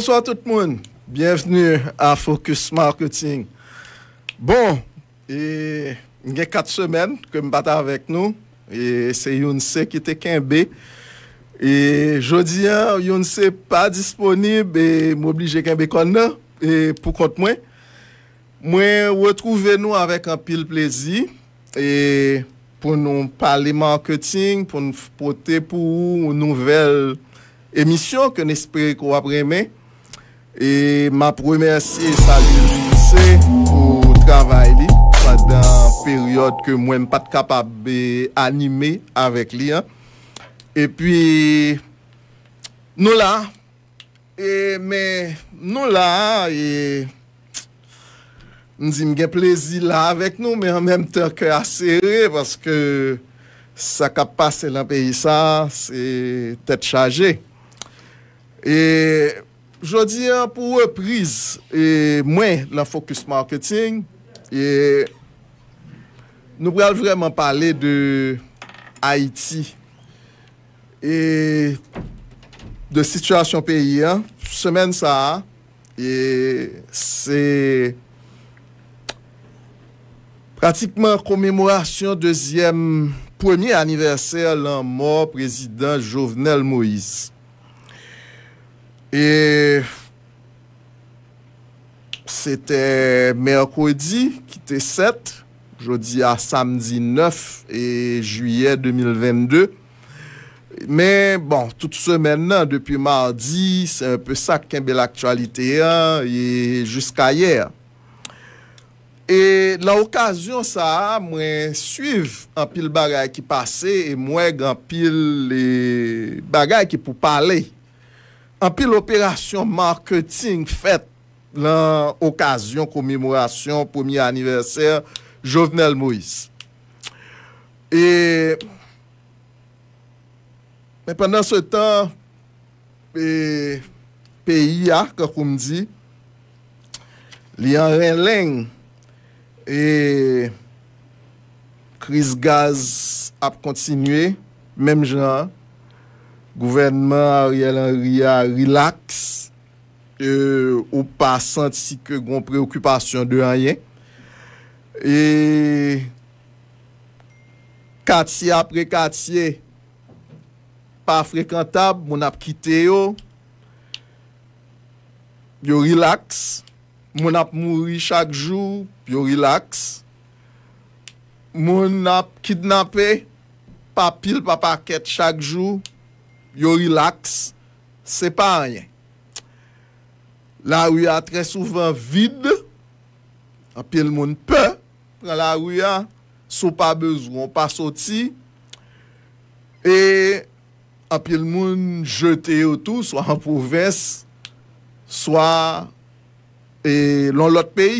Bonsoir tout moun, bienvenu a Focus Marketing. Bon, nge kat semen ke mbata avek nou, se yon se ki te kenbe, e jodi an yon se pa disponib, e mou oblije kenbe kon nan, e pou kont mwen, mwen wotrouve nou avek an pil plezi, e pou nou pale marketing, pou nou pote pou nouvel emisyon kon espri ko apremen, E ma premersi sali lise ou travay li. Sa dan peryode ke mwen pat kapab be animé avek li. E pi nou la. E men nou la. Nzim e, gen plezi la avek nou. Men an menm terke asere. Paske sa kapas se la peyi sa. Se tet chaje. E... Jodi an pou reprize e mwen la Focus Marketing e nou brel vreman pale de Haiti e de situasyon peyi an. Sou semen sa a e se pratikman komemourasyon deuxième, premier anniversèl an mor prezident Jovenel Moïse. Et c'était mercredi, qui était 7, aujourd'hui à samedi 9 et juillet 2022. Mais bon, tout ce maintenant, depuis mardi, c'est un peu ça qui est l'actualité, et jusqu'à hier. Et l'occasion ça a, moi, suivre un pile bagaille qui passait, et moi, grand pile bagaille qui pou pas aller. An pi l'opérasyon marketing fèt l'an okasyon koumimourasyon poumi aniversèr Jovenel Moïse. E, mè pèndan se tan, peyi ya, koum di, li an renlèng, e, kriz gaz ap kontinuè, mèm jan, gouvenman a riel an ria relax e, ou pa santi ke gon preokupasyon de an yen e katye apre katye pa frekantab moun ap kite yo yo relax moun ap mouri chak jou yo relax moun ap kidnape pa pil pa paket chak jou yo relax yo rilaks, se pa anyen. La ouya tre souvan vide, api el moun pe, pre la ouya sou pa bezou, an pa soti, e api el moun jete yo tou, swa an pouves, swa, e lon lot pe,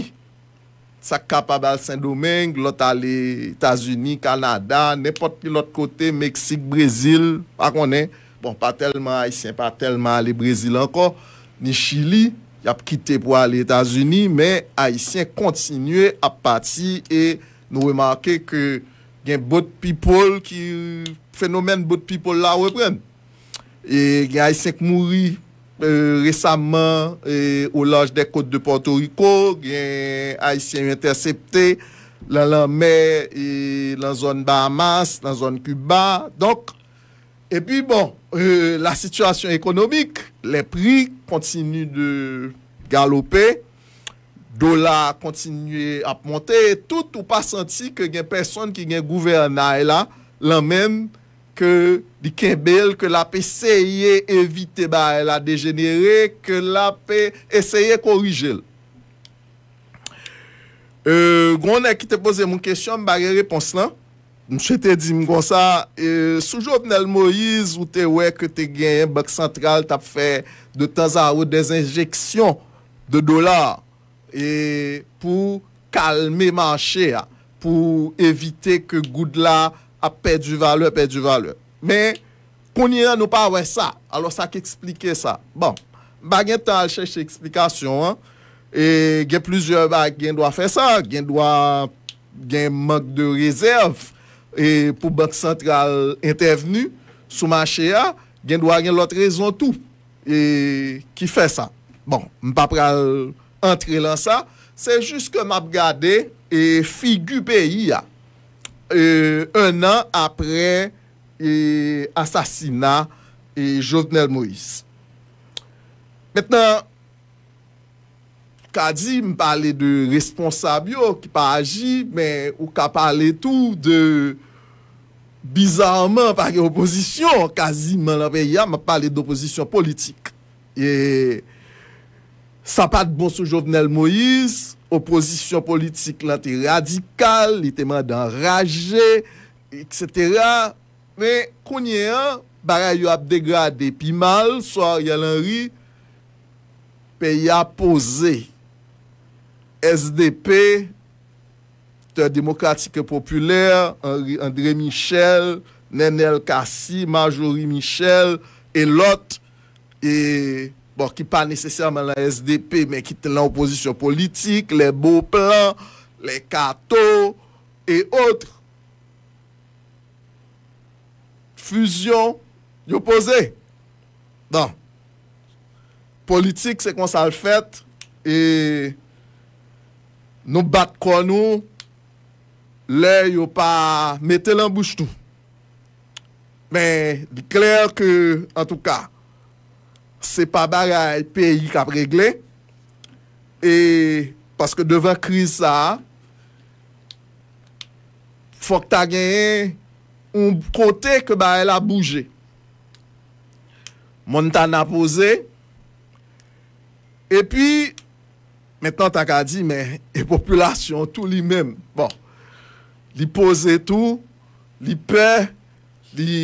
sa kapab al Saint-Domingue, lot al Etasuni, Kanada, nepot pi lot kote, Meksik, Brezil, akonnen, bon, pa telman Haitien, pa telman le Brésil ankon, ni Chili, yap kite pou alè Etats-Unis, men Haitien kontinuè ap pati, e nou wè marke ke gen bot pipol ki fenomen bot pipol la wè e pren. E gen Haitien k'mouri e, resamman o laj de kote de Porto Rico, gen Haitien yon interceptè lan lan mer, e, lan zon Bahamas, lan zon Cuba, donk, e pi bon, Euh, la situasyon ekonomik, le pri kontinu de galope, dola kontinu ap monte, tout ou pa santi ke gen person ki gen gouverna e la, lan men ke di kebel, ke la pe seye evite ba e la degenere, ke la pe eseye korijel. Euh, Gwona ki te pose moun kesyon, mba gen repons lan, Mche te di mgon sa, e, soujoup nel Moïse ou te wek te genyen bak sentral tap fe de taza ou de zinjeksyon de dolar. E pou kalme manche a, pou evite ke goud la ap pe du vale, ap pe du vale. Men, konye nan nou pa wek sa, alo sa ki eksplike sa. Bon, bagen tan al chèche eksplikasyon, e gen plus yo bagen do a fe sa, gen do a gen mank de rezerv. E pou bank sentral intervenu souman che a gen dwa gen lotre zon tou e ki fe sa bon, m pa pral antre lan sa, se jist ke map gade e figu peyi a e un an apre e, asasina Jovenel Moïse metnen kazi m pale de responsabyo ki pa agi, men ou ka pale tout de bizarman pari oposisyon, kazi man la pe ya m pale de oposisyon politik. E sa pa de bonso jovenel Moïse, oposisyon politik lan te radikal, li teman dan raje, etc. Men, kounye an, baray yo ap degra de pi mal, swar yalan ri, pe ya posey. SDP, Tèr Demokratik Populèr, André Michel, Nenel Kassi, Majorie Michel, et l'autre, et, bon, ki pa nesesèrman la SDP, men ki tè la oposisyon politik, le Beauplan, le Kato, et autre. Fuzyon, yopose. Dan. Politik, se kon sa l fèt, e... Nou bat konou, lè yo pa mette lan bouche tou. Men, di kler ke, an tou ka, se pa ba yon peyi ka pregle, e, paske devan kri sa, fok ta genyen, yon kote ke ba yon la bouje. Moun tan apose, e pi, fok, Mètenan ta ka di, mè, epopulasyon, tout li mèm, bon, li pose tout, li pe, li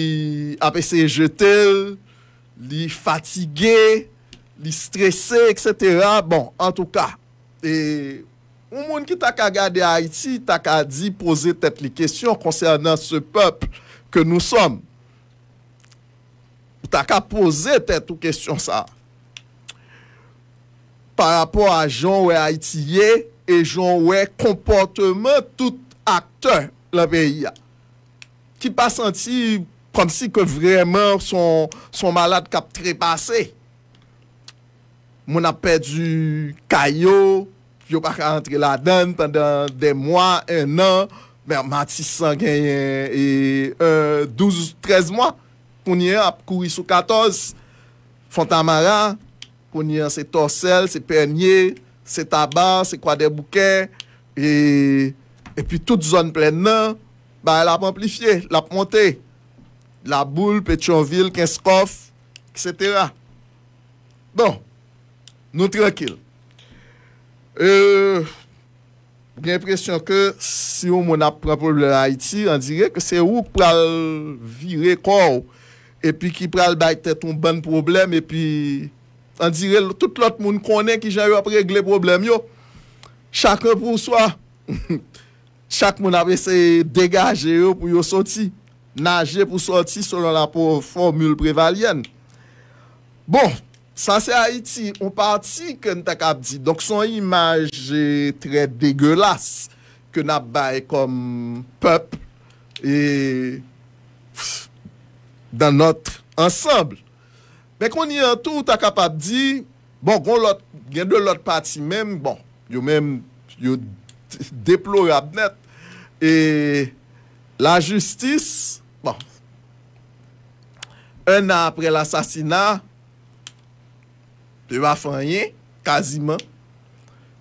apese jetel, li fatige, li stresse, etc. Bon, an tou ka, e, ou moun ki ta ka gade Haiti, ta ka di pose tet li kesyon konsernan se pep ke nou som, ta ka pose tet tou kesyon sa. pa rapor a joun wè haitiyè e joun wè komportemen tout akte la beya. Ki pa senti pwant si ke vremen son malade kap trepase. Moun ap pe du kayo yo pa ka antre la den pandan de mwa, en nan mwen mati sangen e euh, douz ou trez mwa pou nye ap kou yisou katos fontan maran pou ni an se torsel, se pernye, se tabar, se kwa de bouken, e, e pi tout zon plen nan, ba la pou amplifiye, la pou monte. La boule, petion vil, kens kof, et cetera. Bon, nou tranquil. E, Gèm presyon ke si ou moun ap pran pouble la Haiti, an direk ke se ou pral viré kou, e pi ki pral baytè ton ban problem, e pi... An dire, tout lot moun konen ki jan yo ap regle problem yo. Chakran pou swa, chak moun ap ese degaje yo pou yo soti. Naje pou soti selon la pou formule prevalyen. Bon, sa se Haiti, ou parti kwen tak ap di. Donk son imaj tre degelas ke nabay kom pep e dan notre ansambl. Mè kon yè an tou, ta kapap di... Bon, gen de l'ot pati mèm, bon... Yo mèm... Yo deplorab net... E... La justis... Bon... Un an apre l'assasina... Yo a fanyen... Kaziman...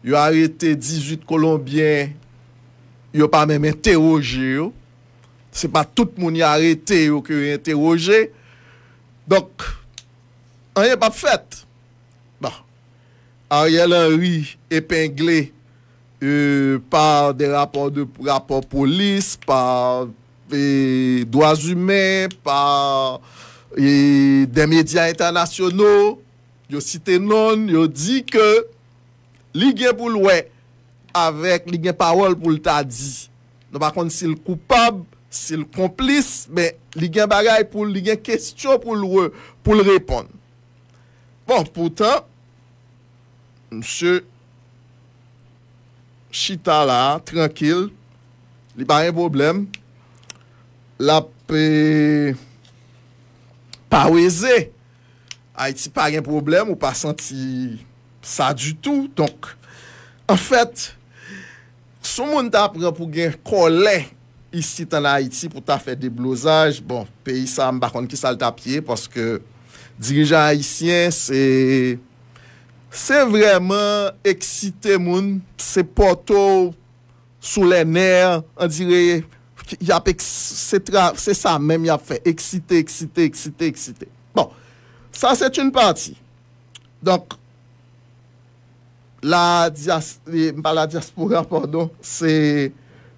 Yo arete 18 kolombien... Yo pa mèm enteroje yo... Se pa tout mouni arete yo ki yo enteroje... Donk... Anye pa fèt? Bah, Ariel Henry epengle euh, par de rapor polis, par doaz humen, par de medya internasyonou, yo site non, yo di ke li gen pou lwe avèk li gen parol pou lta di. Non pa kon si l koupab, si l komplis, men li gen bagay pou l, li gen kestyon pou lwe, pou l repon. Bon, poutan, msè chita la, trankele, li pa gen problem, la pe pa weze, Haiti pa gen problem, ou pa santi sa du tout. Donc, en fèt, sou moun ta prè pou gen kole, isi tan la Haiti pou ta fè de blosaj, bon, pe y sa m bakon ki sal tapye, paske, dirijan haitien, se... se vreman eksite moun, se poto sou le ner, an dire, y ap ek... se sa menm y ap fe. Eksite, eksite, eksite, eksite. Bon. Sa, se toun parti. Donk, la diaspora, mpa la diaspora, pardon, se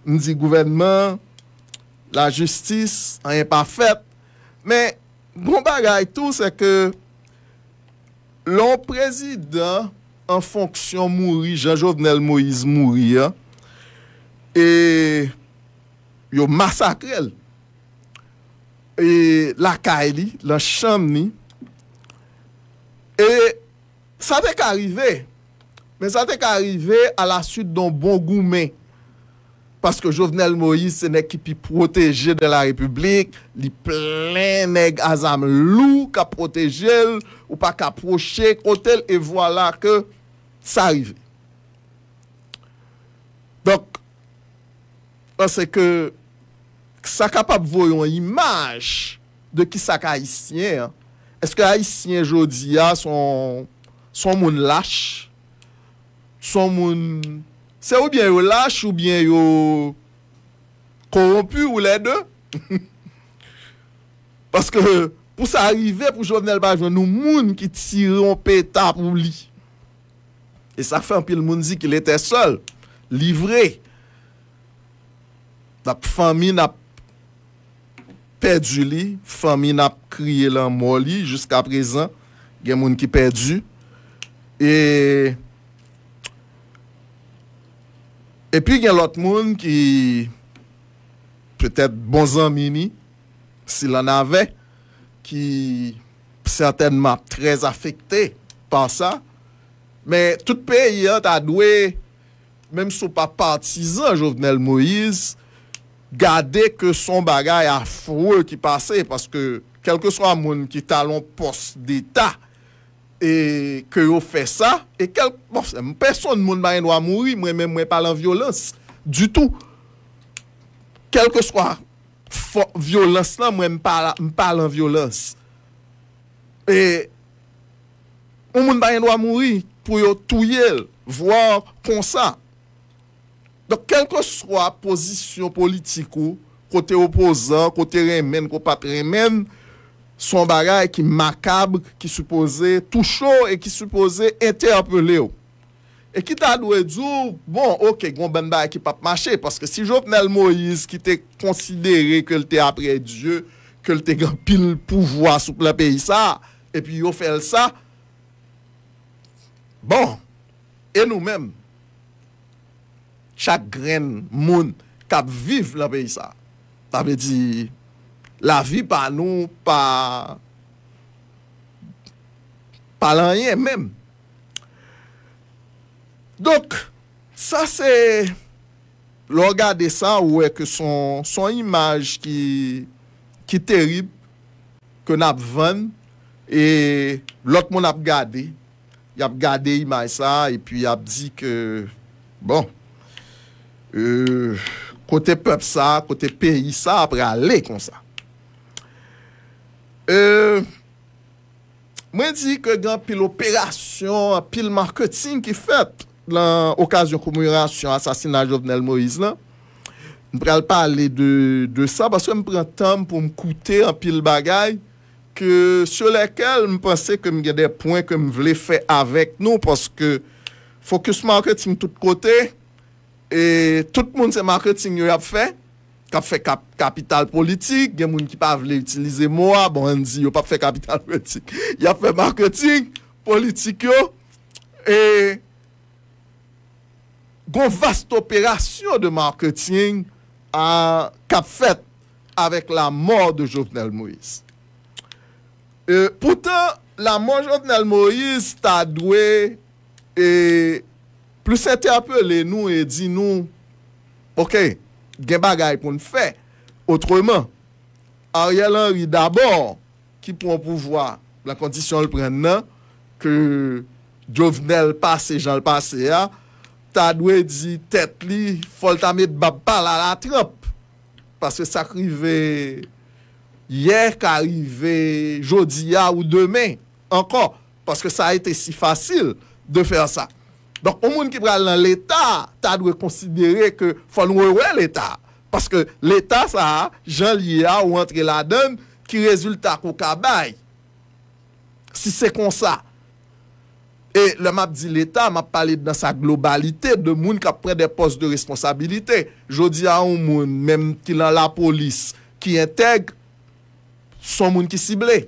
mdi gouvenman, la justis, an y pa fet, men... Bon bagay tou se ke loun prezidant an fonksyon Mouri, Jean Jovenel Moïse Mouri ya, e yo masakrel, e la kaili, la chanmi, e sa te k'arive, men sa te k'arive a la suite don Bon Goumen. Paske Jovenel Moïse ne ki pi proteje de la republik, li plen neg azam lou ka proteje ou pa ka proche, otel e vwa la ke sa rive. Dok, an se ke sa kapap voyon imaj de ki sa ka Haitien, eske Haitien jodi ya son moun lache, son moun... Se ou byen yo lache ou byen yo... Korompu ou lè dè. Paske pou sa arrive pou Jovenel Bajman, nou moun ki tiron petap ou li. E sa fè anpil moun zi ki l'ete sol. Livre. Tak fami nap... Pedu li. Fami nap kriye lan moli. Juska prezan. Gen moun ki pedu. E... Epi gen lot moun ki, petet bonzan mini, si lan ave, ki certainman trez afekte pan sa, men tout peyi an ta dwe, menm sou pa partizan Jovenel Moïse, gade ke son bagay afrou ki pase, paske kelke swa moun ki talon pos deta, E ke yo fe sa, e kel... Bon, Person moun ba yon do a mouri, mwen mwen mwen pale an violans, du tout. Kelke swa violans lan, mwen mwen pale an violans. E moun ba yon do a mouri, pou yo touye l, voan konsa. Don, kelke swa pozisyon politiko, kote opozan, kote remen, kote pap remen... Son bagay ki makab, ki soupoze, touchou, ki soupoze, ete apelé ou. E ki ta dwe djou, bon, ok, gwen ben bay ki pap mache, paske si jop nel Moïse ki te konsidere ke lte apre Diyo, ke lte gan pil pouvoa soupe la peyi sa, e pi yo fel sa, bon, e nou men, chak gren moun kap viv la peyi sa, tabe di... la vi pa nou, pa... pa lanyen menm. Donk, sa se... lor gade sa, ou e ke son imaj ki... ki terib, ke nap ven, e lot moun ap gade, yap gade imaj sa, e pi yap di ke... bon, euh, kote pep sa, kote peyi sa, apre ale kon sa. Euh, mwen di ke gen pil operasyon, pil marketing ki fèt l'okasyon koumurasyon asasina Jovenel Moïse lè. Mwen prel pale de sa, baske mwen pren tem pou m koute apil bagay, ke sou lekèl m pwese ke m gède pwèn ke m vle fè avèk nou, paske fòkous marketing tout kote, e tout moun se marketing yo ap fè, kap fè kapital politik, gen moun ki pa vle itilize mwa, bon, anzi, yo pa fè kapital politik, ya fè marketing politik yo, e, gon vast operasyon de marketing, a, kap fèt, avek la mò de Jovenel Moïse. E, poutan, la mò Jovenel Moïse ta dwe, e, plus ente apè lè nou e di nou, ok, e, gen bagay pou n'fè. Otreman, a rye lan ri d'abor ki pou an pouvoi la kondisyon l'prend nan ke jo vnen l'pase jan l'pase ya, ta dwe di tet li fol tamit bab pala la trup paske sa krive yè kari ve jodi ya ou demè ankon paske sa a ete si fasil de fèr sa. Donk ou moun ki pral nan l'Etat, ta dwe konsidere ke fon wè wè l'Etat. Paske l'Etat sa, jan liye a ou antre la den ki rezultat kou kabay. Si se kon sa. E le map di l'Etat, map pali nan sa globalite de moun ka pre de pos de responsabilite. Je di a ou moun, menm ki lan la polis ki enteg, son moun ki sible.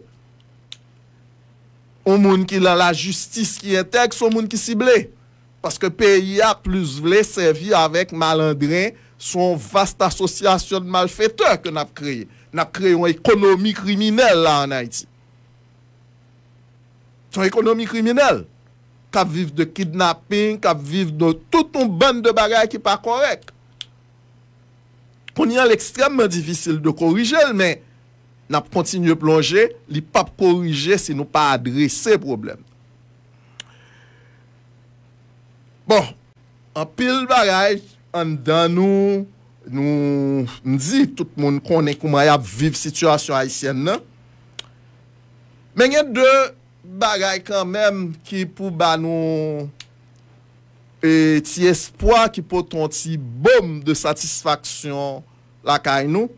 Ou moun ki lan la justis ki enteg, son moun ki sible. Paske P.I.A. plus vle sevi avèk malandren son vast asosyasyon malfeteur ke nap kreye. Nap kreye yon ekonomi kriminel la an Haiti. Son ekonomi kriminel. Kap viv de kidnapping, kap viv de tout yon ban de bagay ki pa korek. Kon yon l'ekstremman divisil de korijel, men nap kontinye plonje, li pap korijel se nou pa adrese probleme. Bon, apil bagay an dan nou nou mdi tout moun konen kou may ap viv situasyon ayisyen nan. Men gen de bagay kan men ki pou ba nou e ti espwa ki pou ton ti bom de satisfaksyon la kay nou.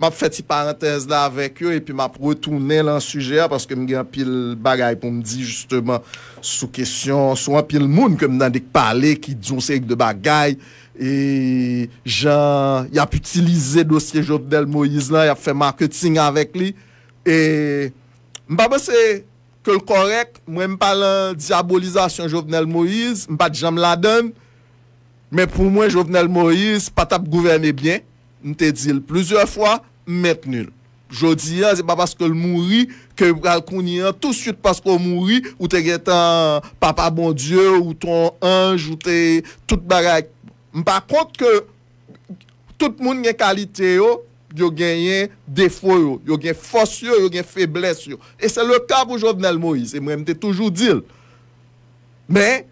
m ap feti parantez la vek yo epi m ap retounen lan suje a paske m gen apil bagay pou m di justeman sou kesyon sou apil moun ke m nan dek pale ki dyon se ek de bagay e jan y ap utilize dosye Jovenel Moïse la y ap fe marketing avek li e m pa bose ke l korek m wèm pa l diabolizasyon Jovenel Moïse m pa dijan m la don mè pou mwen Jovenel Moïse pat ap gouvene byen m te dil. Plusye fwa, m met nul. Jodi an, zi pa paske l mouri, ke yon pral koni an, tout süt paske l mouri, ou te getan papa bon dieu, ou ton anj, ou te tout bagay. M pa kont ke tout moun gen kalite yo, yo genyen defo yo, yo gen fos yo, yo gen febles yo. E se le ka pou jo vnen l mouri, zi m remte toujou dil. Men,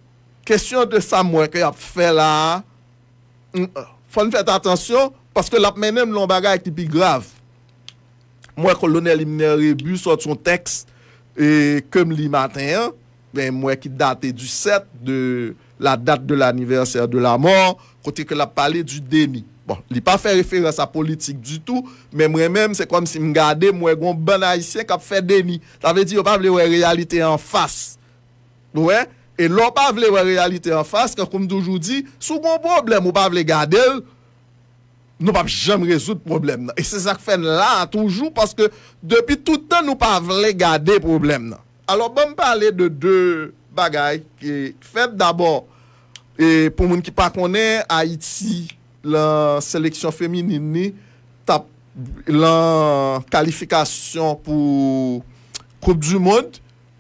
kesyon de sa mwen, ke yon fwe la, euh, fwen fwete atensyon, Paske lap menem lombaga ek tipi grav. Mwen kolonel Mner Rebu sot son teks e, kem li maten an, mwen ki date du 7 de la date de l'anniverser de la mor, kote ke lap pale du deni. Bon, li pa fe referen sa politik du tou, men mwen menm se kom si m gade mwen goun ban aisyen kap fe deni. Tave di yo pa vle wè realite an fas. Mwen, e lò pa vle wè realite an fas, kem koum doujou di, sou goun problem, yo pa vle gade el, Nou pa jem rezout problem nan. E se zak fen la toujou paske depi toutan nou pa vre gade problem nan. Alors bon me pale de de bagay ki fen d'abor e pou moun ki pa kone a Iti la seleksyon femine la kalifikasyon pou koup du moun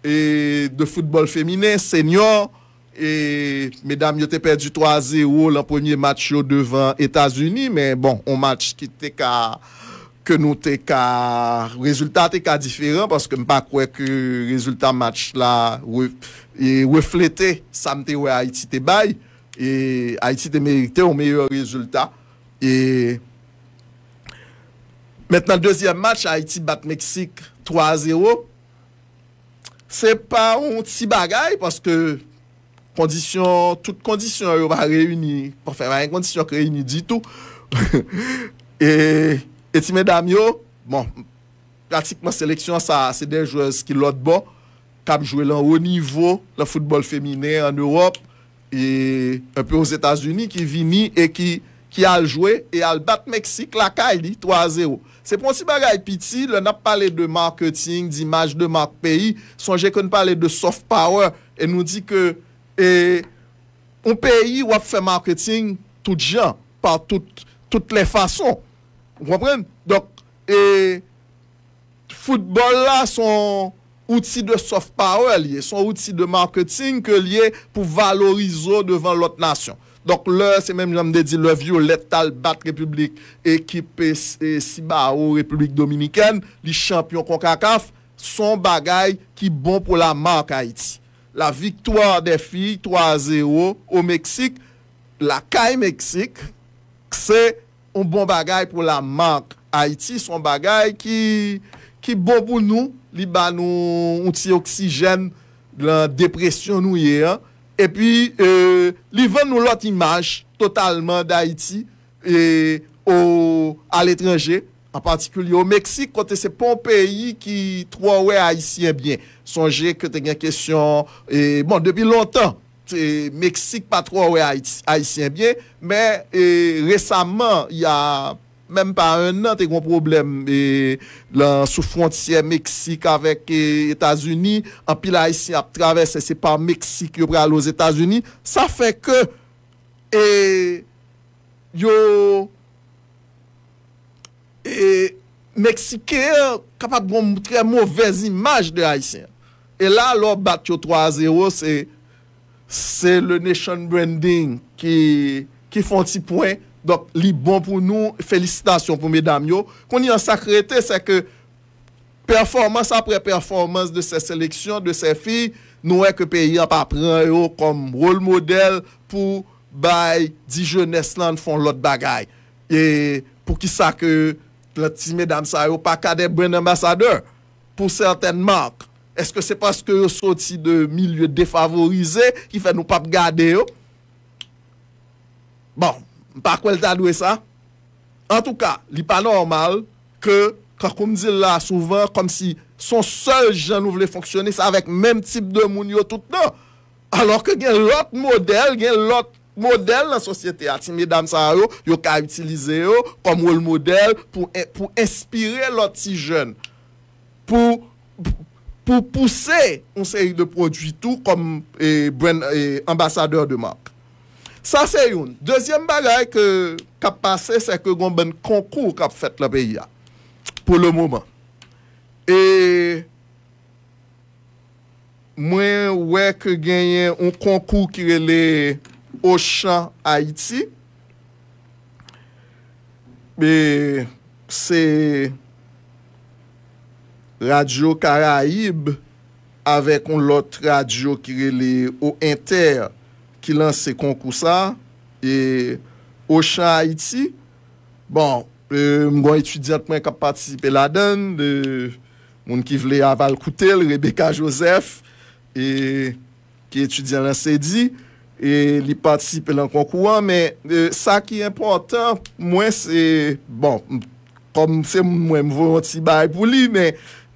e de futbol femine, senior e medam yo te perdi 3-0 lan pwennye match yo devan Etasuni, men bon, on match ki te ka ke nou te ka rezultat te ka diferent paske m pa kwek rezultat match la we flete samte we Haiti te bay et Haiti te e, merite ou meyo rezultat et metnen l dezyem match, Haiti bat Meksik 3-0 se pa ou ti bagay paske kondisyon, tout kondisyon yo ba reyouni, pa fèm a yon kondisyon ki reyouni di tou, e ti men dam yo, bon, pratikman seleksyon sa, se den jwèz ki lot bon, kab jwè lan ou nivou, la foutbol fèminè an Europe, e, anpè ou Zetas Unis ki vini, e ki, ki al jwè, e al bat Meksik la kaili, 3-0. Se pon si bagay piti, lè nap pale de marketing, di imaj de mark peyi, son jè kon pale de soft power, e nou di ke, E, ou peyi wap fe marketing tout jan, par tout, tout le fason. Ou prèm? Dok, e, foutbol la son outi de soft power liye, son outi de marketing ke liye pou valorizo devan lot nasyon. Dok le, se mèm jom de di, le view letal bat republik, ekipe si ba ou republik dominikèn, li champion konka kaf, son bagay ki bon pou la mark Haïti. La victoire des filles 3-0 au Mexique. La caille Mexique, c'est un bon bagay pou la marque Haïti. Son bagay ki bon pou nou li ba nou oun ti oxyjen de la depresyon nou ye. E pi euh, li ven nou lot imaj totalman da Haïti al etrenger. an partikulio Meksik, kote se pon peyi ki tro awe Haitien bien. Sonje ke te gen kesyon, bon, debi lontan, Meksik pa tro awe Haitien bien, men, resamen, y a, menm pa un nan, te kon probleme, lan sou frontier Meksik avek Etasuni, an pi la Haitien ap travesse se pan Meksik yo pre alo Etasuni, sa fe ke, yo... E Meksike kapak bon moutre mouvez imaj de Haitien. E la, lor bat yo 3-0, se le nation branding ki fon ti pwen. Dok li bon pou nou, felicitasyon pou medam yo. Koni an sakrete, se ke performans apre performans de se seleksyon, de se fi, nou e ke peyi ap apren yo kom rol model pou bay di je Neslan fon lot bagay. E pou ki sa ke... La ti me dam sa yo pa kade brend ambasadeur pou certaine mark. Eske se paske yo soti de milieu defavorize ki fe nou pap gade yo? Bon, pa kwen te adwe sa? En tou ka, li pa normal ke kakoum zil la souven kom si son sol jan nou vle foksyone sa vek menm tip de moun yo tout nan. Alor ke gen lot model, gen lot model la sosyete ati. Medan sa yo, yo ka itilize yo kom wol model pou espire lot si jen. Pou pousse un seri de prodjitou kom e, e, ambasadeur de mark. Sa se yon. Dezyen bagay kap pase se ke gwen ben konkou kap fet la beya pou le mouman. E mwen wek genyen un konkou kirele Ochan Haïti. Be, se Radio Karaib avek ou lot radio ki rele ou inter ki lanse konkou sa. E, Ochan Haïti. Bon, mwen euh, etudyat mwen kap patisipe la den. De, moun ki vle aval koutel, Rebecca Joseph. E, ki etudyat la se di. E, E li partisipe lan konkouan, men e, sa ki important, mwen se, bon, kom se mwen mwen mwonti baray pou li, men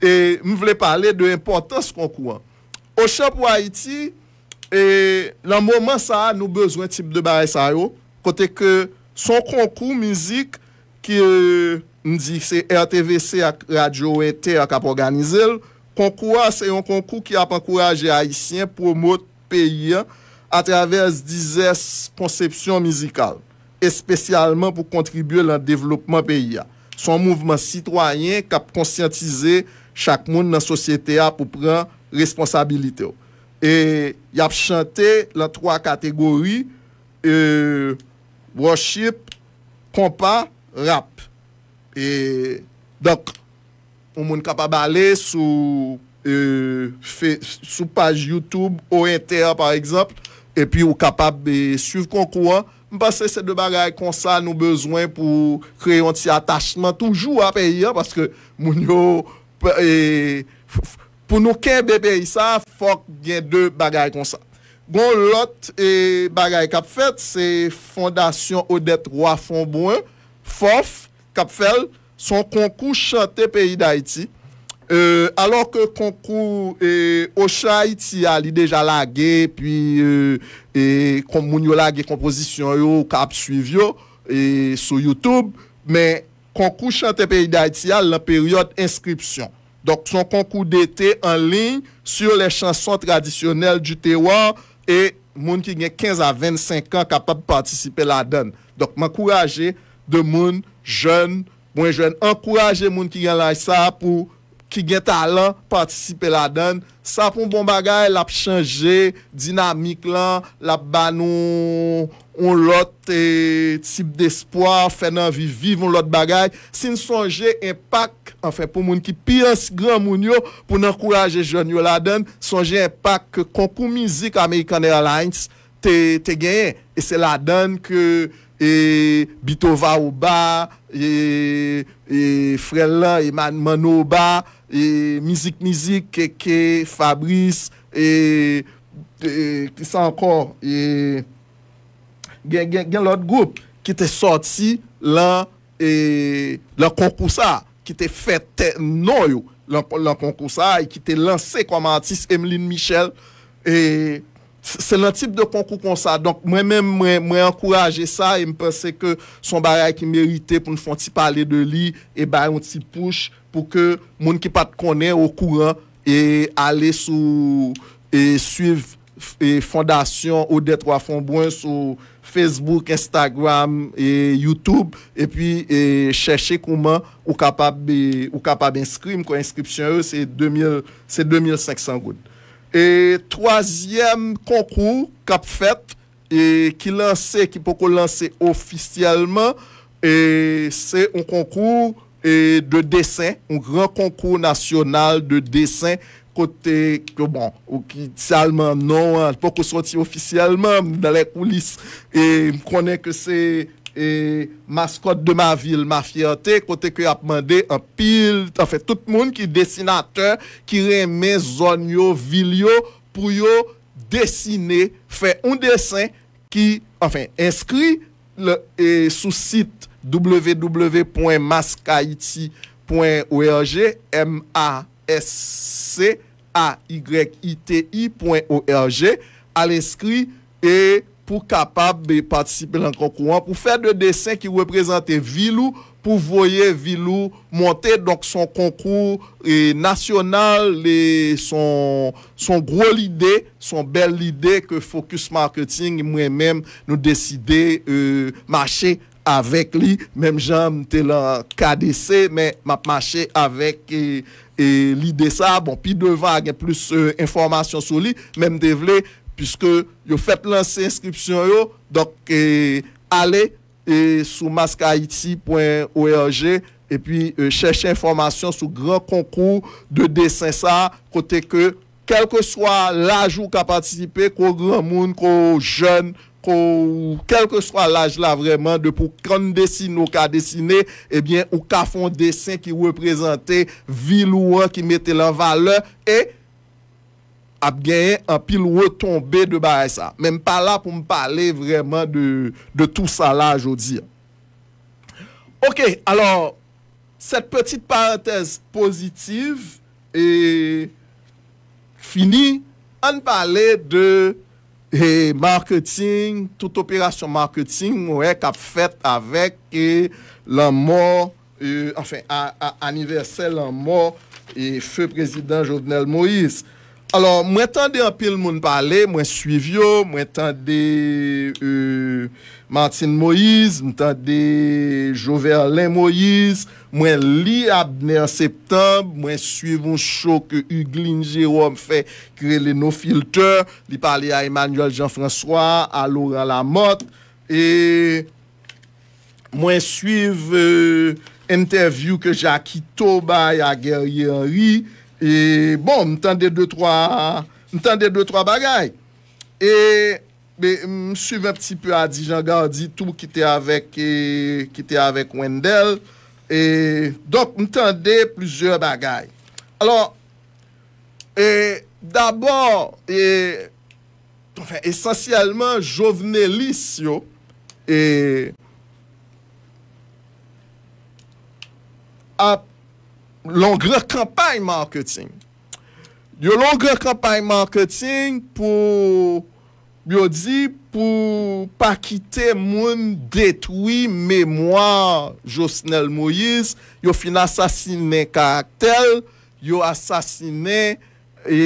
e, mwen vle pale de importans konkouan. O chan pou Haiti, lan mwoman sa an nou bezwen tip de baray sa yo, kote ke son konkou mizik ki mdise RTVC ak Radio Inter ak ap organizel, konkouan se yon konkou ki ap an kouraje Haitien pou mwot peyi an Atraves dizes konsepsyon mizikal. Espesyalman pou kontribuye lan devlopman peyi ya. Son mouvman sitwayen kap konsyantize chak moun nan sosyete ya pou pran responsabilite yo. E yap chante lan 3 kategori. Euh, worship, kompa, rap. E dok, moun kap abale sou page Youtube o inter par ekzaple. epi ou kapap be suv konkou an, mpase se de bagay kon sa nou bezwen pou kre yon ti atachman toujou a peyi an, paske moun yo pou nou ken be peyi sa, fok gen de bagay kon sa. Gon lot e bagay kap fet se fondasyon Odette Roi Fonboin, fof kap fel son konkou chante peyi da iti, Euh, alors ke konkou eh, Ocha Iti alideja lage pi kom eh, eh, moun yo lage kompozisyon yo ou kap suiv yo sou Youtube, men konkou chantepe Ida Iti al la periode inskripsyon. Donk son konkou dete an linj sur le chanson tradisyonel ju tewa e moun ki gen 15 a 25 an kapap partisipe la den. Donk man kouraje de moun jen, moun jen an kouraje moun ki gen lage sa pou Ki gen talan, patisipe la dan. Sa pou mpon bagay, la p chanje, dinamik lan, la banon, on lot te tip despoi, fè nan viv, viv, on lot bagay. Sin sonje, en pak, an fè pou moun ki pi ansi gran moun yo, pou nan kouraje jen yo la dan, sonje en pak, konkou mizik American Airlines te genye. E se la dan ke... E Bitova ou ba e, e Frelan Mano ou ba Mizik Mizik Fabris Kisa ankor Gen lot group Ki te soti La konkousa Ki te fete La konkousa Ki te lansi Kwa mantis Emeline Michel E C'est un type de concours comme ça. Moi-même, moi, m'encourageais ça et me pensais que son barrière qui méritait pou ne font-il pas aller de l'île, on t'y pousse pour que moune ki pat kone au courant et suive fondation au Détroit Fond-Bouin sou Facebook, Instagram et Youtube et puis chercher comment ou kapab inscribe kon inscription e, se 2500 gouttes. Et troisième concours cap fait et qui lancé, qui peut lancer officiellement, c'est un concours e de dessin, un grand concours national de dessin côté que bon ou qui non pas qu'on sorti officiellement dans les coulisses e et connaît que c'est E maskot de ma vil, ma fiyate, kote ki ap mande, an pil, an fè tout moun ki dessinateur, ki remè zon yo, vil yo, pou yo dessine, fè un dessin ki, an fè, inskri, e sou site www.maskaiti.org, m-a-s-c-a-y-i-t-i.org, al inskri e... pou kapab be patisipe lan konkouan, pou fèr de dessin ki wè prezante Vilou, pou voye Vilou montè, donk son konkou e, national, son grò l'ide, son bel l'ide ke Focus Marketing, mwen mèm nou deside e, machè avèk li, mèm jan mte la kade se, mèm ap machè avèk e, li de sa, bon pi devan agè plus informasyon sou li, mèm devle mèm, Piske yo fet lanse inskripsyon yo, dok e eh, ale, e eh, sou maskaiti.org, e pi eh, chèche informasyon sou gran konkou de dessin sa, kote ke kelke swa laj ou ka patisipe, ko gran moun, ko jen, ko kelke swa laj la vreman, de pou kan dessin ou ka dessine, e bin ou ka fon dessin ki wè prezante, vil ou an ki mette lan vale, e... ap genye an pil retombe deba e sa. Men me pala pou me pali vreman de tout sa la jodi. Ok, alor, set petit parantez pozitiv e fini an pali de marketing, tout opirasyon marketing wèk ap fèt avèk e lan mò e, aniversel lan mò e fè prezident Jovenel Moïse. Mwen tende apil moun pale, mwen suiv yo, mwen tende euh, Martin Moïse, mwen tende Joverlin Moïse, mwen li Abner Septem, mwen suiv un show ke Uglin Jérôme fè krele nou filteur, li pale a Emmanuel Jean-François, a Laurent Lamotte, e mwen suiv euh, interview ke Jackie Tobay a Guerrier Henri, E bon, m'tande 2-3 bagay. E m'suive un p'ti peu a Dijan Gaudi, tou ki te avek e, Wendel. E donk m'tande plizye bagay. Alors, e, d'abord, esensyalman, jovenelis yo, e ap, longre kampanj marketing. Yo longre kampanj marketing pou, yo di, pou pa kite moun detwi memwa Josnel Moïse, yo fin asasine ne karakter, yo asasine e,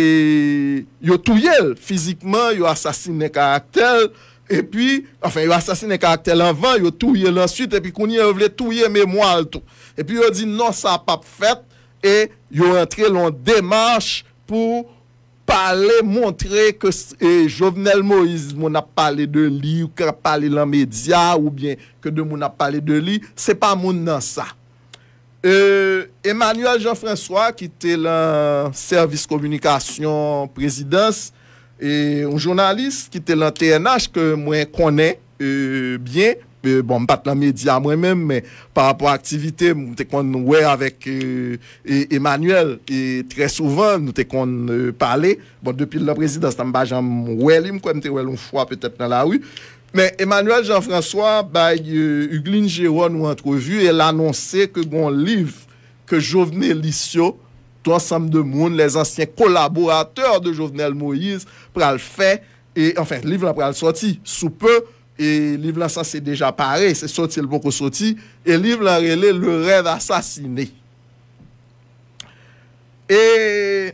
yo touye l, fizikman, yo asasine ne karakter, e yo asasine ne karakter l anvan, yo touye l answit, e yo vle touye memwa l tou. Yo di, non sa pa pfet, e yo entre loun demarch pou pale montre ke e jovenel Moïse moun ap pale de li, ou ka pale lan media, ou bien ke de moun ap pale de li, se pa moun nan sa. E, Emmanuel Jean-François ki te lan servis komunikasyon prezidans, e ou jounalist ki te lan TNH ke moun konen e, bien, Euh, bon, pat la medya mwen men, par rapport aktivite, mwen te kon wè avèk euh, e- Emmanuel, e tre souvan, mwen te kon euh, pale, bon, depi lè prezidans, tam ba jèm wè li mwen kwen te wè loun fwa petèp nan la wè, men Emmanuel Jean-François, bay, yu glinjè wè nou entrouvye, el annonse ke gwen liv, ke Jovenel Licio, ton sam de moun, les ansyen kolaborateur de Jovenel Moïse, pral fè, en fè, liv la pral sorti, soupeu, Et livre-là, ça c'est déjà paré, c'est sauté le bon qu'on sauté. Et livre-là, il est le rêve assassiné. Et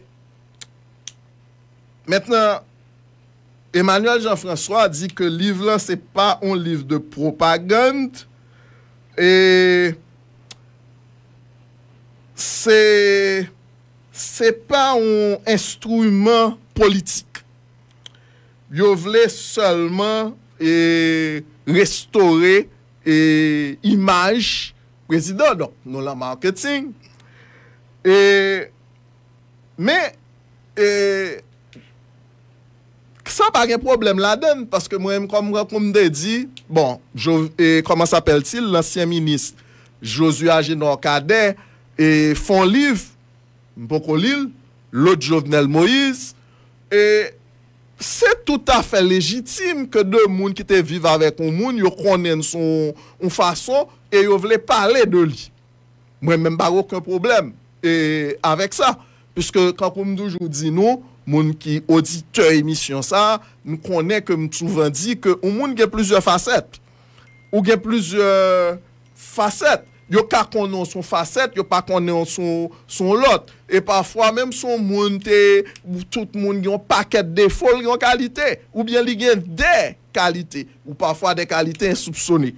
maintenant, Emmanuel Jean-François a dit que livre-là, c'est pas un livre de propagande. Et c'est pas un instrument politique. Yo vle seulement... E Restore E imaj Prezidor non, non la marketing E Me E Sa bagen problem la den Paske mwen mwen koumde di Bon, e koman sapel til Lansyen minist Josu Ajinokade E fon liv Mpoko lil Lout Jovenel Moiz E Se tout afe legitime ke de moun ki te vive avek ou moun yo kone n son ou fason e yo vle pale de li. Mwen men bago ke probleme avek sa. Piske kakoum doujou di nou, moun ki odi te emisyon sa, moun kone ke mtouvan di ke ou moun gen plizye faset. Ou gen plizye faset. Yo ka konnen son facet, yo pa konnen son lot. E pafwa, menm son moun te, ou tout moun yon paket de fol yon kalite, ou bien li gen de kalite, ou pafwa de kalite insoupsoni.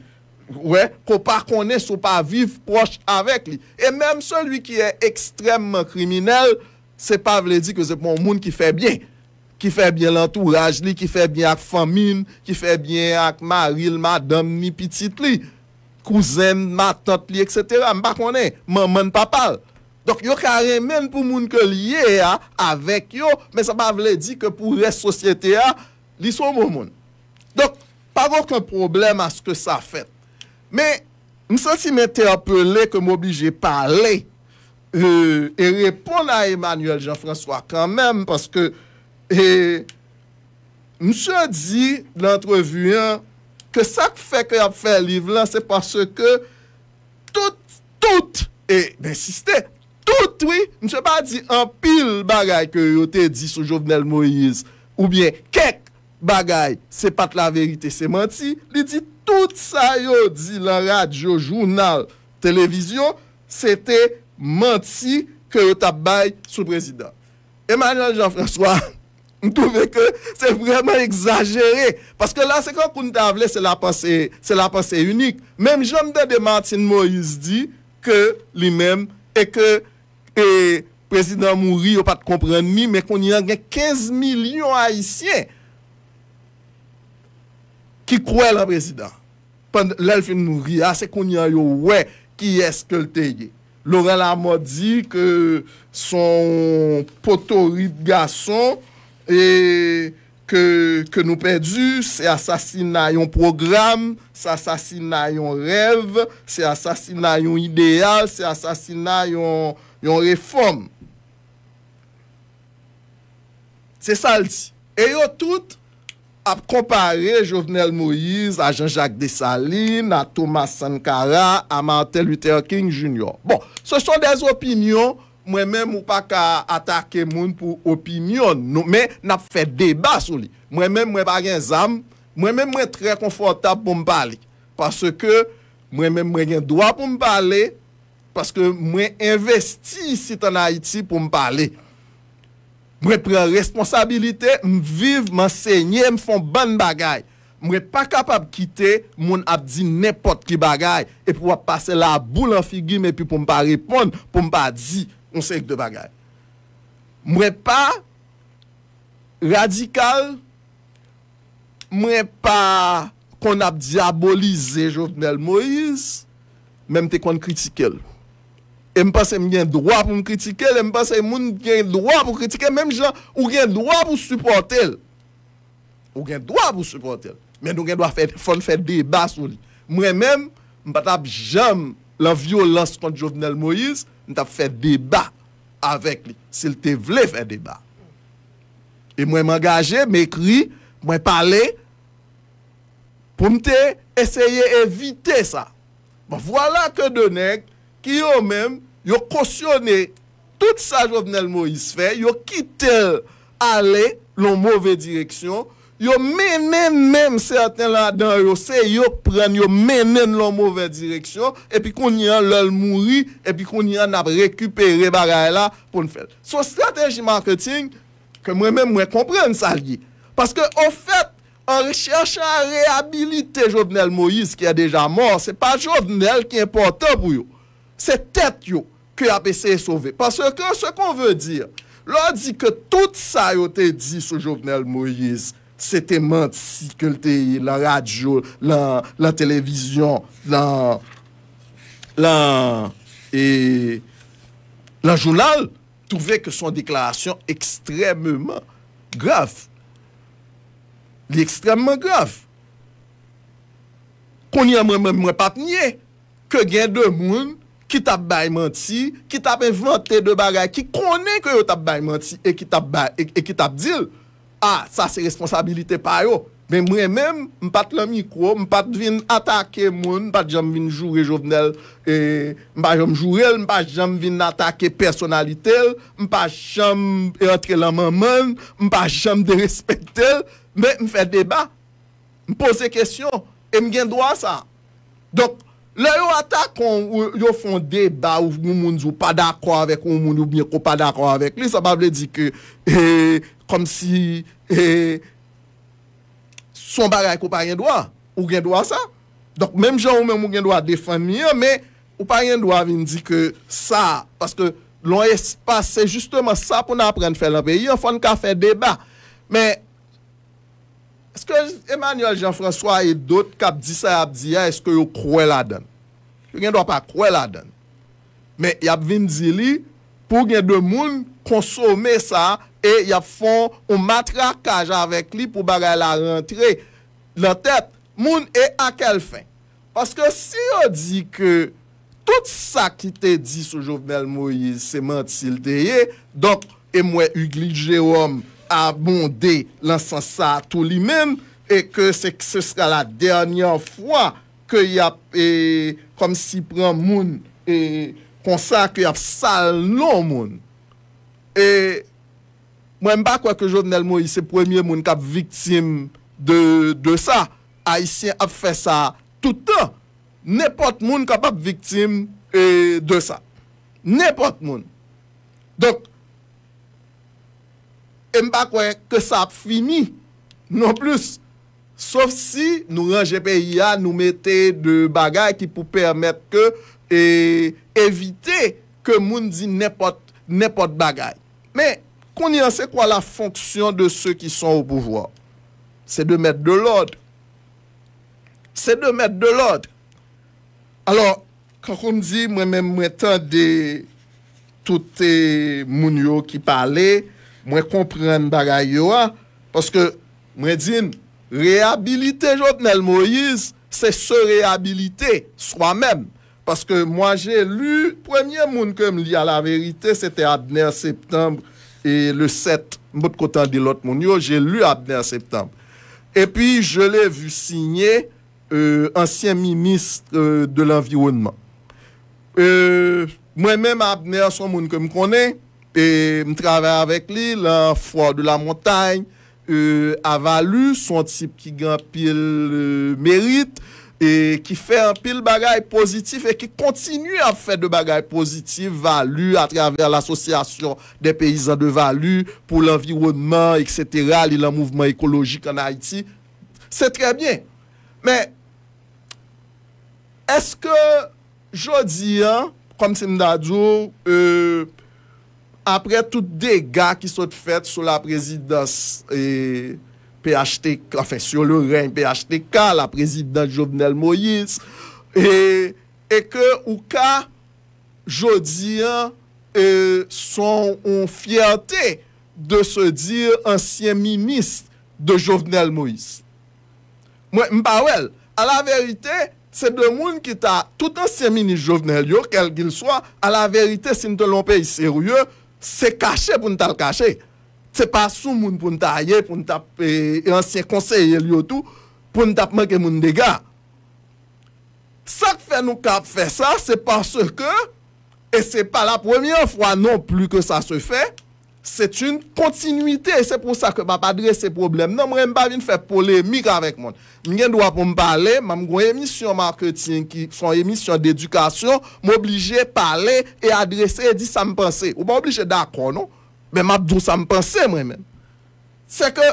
Ouè, ko pa konnen sou pa viv proche avek li. E menm soli ki e ekstremman kriminel, se pa vle di ke zep moun moun ki fe bien. Ki fe bien lantouraj li, ki fe bien ak famin, ki fe bien ak maril, madam, mi pitit li. kouzen, matot li, etc. Mba konen, mman mman papal. Dok yo kare men pou moun ke liye a, avek yo, men sa pa vle di ke pou res sosyete a, li sou moun moun. Dok, pa vok un problem a sko sa fet. Men, msa si mwen te apelé ke mwobli jepalé, e, e repon a Emmanuel Jean-François kan men, paske, e, msa di, l'entrevuyen, Kè sa k fè kè ap fè li vlan, se pwase kè tout, tout, e bè insistè, tout, wè, mse pa di an pil bagay kè yo te di sou Jovenel Moïse, ou bè kèk bagay, se pat la verite, se manti, li di tout sa yo, di lan radyo, jounal, televizyon, se te manti kè yo tap bay sou prezident. Emmanuel Jean-François, M'tou veke, se vreman exageré. Paske la se kon kon ta vle, se la panse, se la panse unik. Mem jom de Demartine Moïse di, ke li mem, e ke e prezident Moury yo pat kompren mi, me kon yon gen 15 milyon haisyen, ki kouè la prezident. Pan lèl fin Moury, a se kon yon yo we, ki eskel te ye. Lorè la mò di, ke son potori de gason, E ke nou perdu, se asasina yon program, se asasina yon rev, se asasina yon ideal, se asasina yon reform. Se sa ldi. E yo tout ap kompare Jovenel Moïse, a Jean-Jacques Dessalines, a Thomas Sankara, a Martin Luther King Jr. Bon, se son des opinyon... Mwen mwen mwen pa ka atake moun pou opinyon. Mwen ap fè deba sou li. Mwen mwen mwen pa gen zam. Mwen mwen mwen tre konfortab pou mwen pale. Paske mwen mwen mwen gen doa pou mwen pale. Paske mwen investi si tan Haiti pou mwen pale. Mwen pre responsabilite, mwen vive, mwen sè nye, mwen fon ban bagay. Mwen mwen pa kapab kite, mwen ap di nepot ki bagay. E pou wap pase la bou lan figi, mwen pi pou mwen pa repon, pou mwen pa di. Mwen se ek de bagay. Mwen pa, Radikal, Mwen pa, Kon ap diabolize, Jouvenel Moïse, Mwen te kon kritike l. E mwen pas se mwen gen dwa pou mwen kritike l, e Mwen pas se mwen gen dwa pou kritike l, Mwen jan ou gen dwa pou supporte l. Ou gen dwa pou supporte l. Men nou gen dwa fèd fèd dé bas ou l. Mwen men, Mwen pat ap jem la violans kon jovenel Moïse, Nta fè debat avèk li. Se l te vle fè debat. E mwen m'engage, mwen ekri, mwen pale. Pou mte eseye evite sa. Ba vwala ke de neg ki yo mèm yo kosyonè tout sa jovnel mo isfè, yo kite ale lon mwove direksyon. yo menen menm certain la dan yo se, yo pren yo menen loun mouve direksyon, epi kon yon loul mouri, epi kon yon ap rekupere bagay la pou nou fel. Sou strategi marketing, ke mwen men mwen kompren sa li. Paske ou fet, an rechache an rehabilite Jovenel Moïse ki a deja mor, se pa Jovenel ki important pou yo. Se tet yo, ki ap eseye sove. Paske se kon ve dir, lor di ke tout sa yo te di sou Jovenel Moïse, Se te menti, ke lte la radyo, la televizyon, la joulal, touve ke son deklarasyon ekstremman graf. Li ekstremman graf. Koni a mwen mwen mwen pat nye, ke gen de moun ki tap bay menti, ki tap inventer de bagay, ki konen ke yo tap bay menti, e ki tap dil. Ah, sa se responsabilite pa yo. Men mwen men, mwen pat la mikro, mwen pat vin atake moun, mwen pat jam vin jure jovenel, mwen pat jam jurel, mwen pat jam vin atake personalitel, mwen pat jam etre la manman, mwen pat jam de respetel, men mwen fe deba, mwen pose kesyon, e mwen gen doa sa. Donk, le yo atake ou yo fon deba ou moun zou pa dakwa avek, ou moun ou mwen ko pa dakwa avek, li sa pa vle di ke... kom si e, son baray ko pa gen doa, ou gen doa sa. Dok menm joun menm ou gen doa defan miyo, menm ou pa gen doa vin di ke sa, paske lon espase, se justeman sa pou nan apren fe lan peyi, yon fon ka fe deba. Men, eske Emanuel Jean-François et dout, kap di sa ap di ya, eske yo kwe la den? Gen doa pa kwe la den. Men, yap vin di li, pou gen do moun konsome sa, e yap fon ou matrakaj avek li pou bagay la rentre la tet, moun e akel fin. Paske si yo di ke tout sa ki te di sou jovnel mou se mentil deye, donk e mwen ugli jèwom a bonde lansan sa to li men, e ke se se ska la denyan fwa ke yap e kom si pren moun e konsa ke yap sal non moun e Mwen mba kwa ke jod nel moun, i se premye moun kap viktim de sa. Aisyen ap fe sa toutan. Nepot moun kap ap viktim e, de sa. Nepot moun. Dok, e mba kwa ke sa ap fini non plus. Sop si nou ran GPIA, nou mette de bagay ki pou permette ke e, evite ke moun di nepot bagay. Men, konyen se kwa la fonksyon de se ki son ou pouvoi? Se de mette de l'odre. Se de mette de l'odre. Alors, kakoum di, mwen men mwen tan de toute moun yo ki pale, mwen komprene bagay yo a, paske mwen din, reabilite jote nel Moïse, se se reabilite swa men. Paske mwen jen lu, premye moun ke m li a la verite, se te adnen septembre et le 7, l'autre côté de l'autre monde, j'ai lu Abner en septembre. Et puis, je l'ai vu signer euh, ancien ministre euh, de l'Environnement. Euh, moi-même, Abner, son monde que je connais, et je travaille avec lui, la foire de la montagne, Avalu, son type qui gagne pile mérite. E ki fè an pil bagay pozitif e ki kontinu an fè de bagay pozitif valu a travèr l'associasyon de peyizan de valu pou l'environman, etc. li euh, la mouvman ekologik an Haiti. Se tre bie. Mè, eske jodi, kom se mdadou, apre tout dega ki sot fèt sou la prezidans e... P.H.T.K. la prezident Jovenel Moïse E ke ou ka Jodien euh, son fiyate De se dir ansyen minist de Jovenel Moïse Mwa mpa wel, a la verite Se demoun ki ta tout ansyen minist Jovenel yo Kel gil soa, a la verite se nte lompe yi serye Se kache pou nte al kache se pa sou moun pou nta aye, pou nta pe e, ansye konseye liyo tou, pou nta pe mwen ke moun dega. Sa k fe nou ka fe sa, se pa se ke, e se pa la premiye fwa non plu ke sa se fe, se t'une kontinuité, e se pou sa ke pa pa dre se probleme. Non mwen mba vin fe polemik avèk moun. Mwen gen dwa pou m'pale, mwen mgo emisyon marketing, ki son emisyon d'edukasyon, m'oblije pale e adrese e di sa m'pense. Ou m'oblije da konon. Ben m'ap dousan m'pense mwen men. Se ke,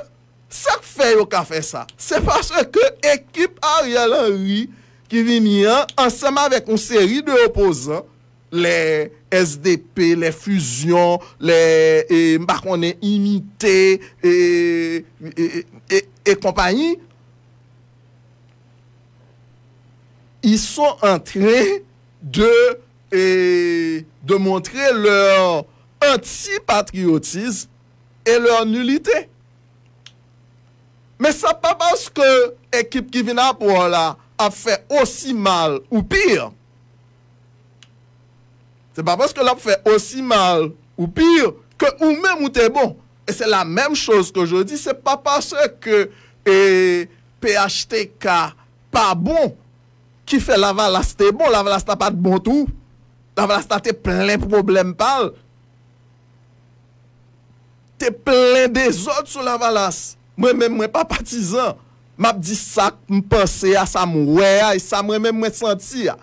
se fe yo ka fe sa, se pa se ke ekip Ariel Henry ki vini an, ansama vek ou seri de opozant, le SDP, le Fusion, le, e, mba konen imite, e, e, e, e kompanyi, y son antre de, e, de montre lor anti-patriotisme et leur nullité. Mais ce n'est pas parce que l'équipe Kivina Pouhola a fait aussi mal ou pire ce n'est pas parce que l'on a fait aussi mal ou pire que ou même ou t'es bon. Et c'est la même chose que je dis, ce n'est pas parce que PHTK pas bon qui fait la valaste et bon, la valaste n'a pas de bon tout la valaste a été plein de problèmes pâles te plen de zot sou la valas. Mwen men mwen pa patizan. Mwen ap di sak mwen pense a, sa mwen wè a, sa mwen men mwen senti a.